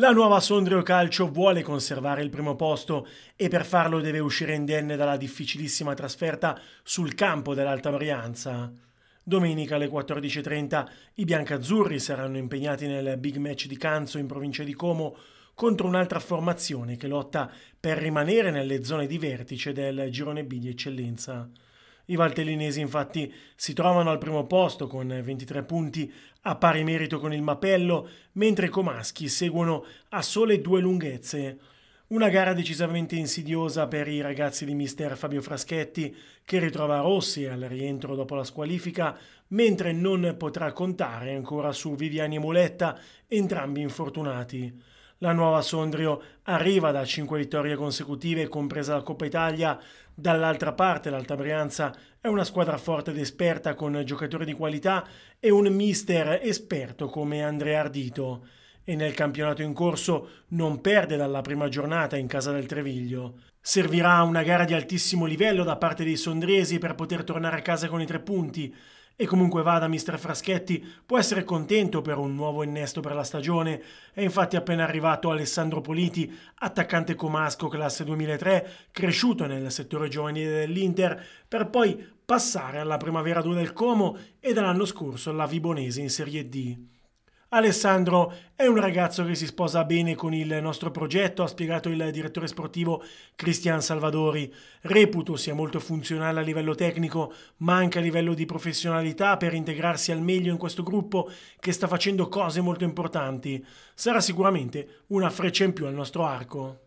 La nuova Sondrio Calcio vuole conservare il primo posto e per farlo deve uscire indenne dalla difficilissima trasferta sul campo dell'Alta Brianza. Domenica alle 14.30 i biancazzurri saranno impegnati nel big match di Canzo in provincia di Como contro un'altra formazione che lotta per rimanere nelle zone di vertice del girone B di eccellenza. I valtellinesi infatti si trovano al primo posto con 23 punti a pari merito con il Mapello, mentre i Comaschi seguono a sole due lunghezze. Una gara decisamente insidiosa per i ragazzi di mister Fabio Fraschetti che ritrova Rossi al rientro dopo la squalifica, mentre non potrà contare ancora su Viviani e Moletta, entrambi infortunati. La nuova Sondrio arriva da 5 vittorie consecutive, compresa la Coppa Italia. Dall'altra parte l'Alta Brianza è una squadra forte ed esperta con giocatori di qualità e un mister esperto come Andrea Ardito. E nel campionato in corso non perde dalla prima giornata in casa del Treviglio. Servirà una gara di altissimo livello da parte dei sondresi per poter tornare a casa con i tre punti e comunque vada, mister Fraschetti può essere contento per un nuovo innesto per la stagione. È infatti appena arrivato Alessandro Politi, attaccante comasco classe 2003, cresciuto nel settore giovanile dell'Inter, per poi passare alla Primavera 2 del Como e dall'anno scorso alla Vibonese in Serie D. Alessandro è un ragazzo che si sposa bene con il nostro progetto, ha spiegato il direttore sportivo Cristian Salvadori. Reputo sia molto funzionale a livello tecnico, ma anche a livello di professionalità per integrarsi al meglio in questo gruppo che sta facendo cose molto importanti. Sarà sicuramente una freccia in più al nostro arco.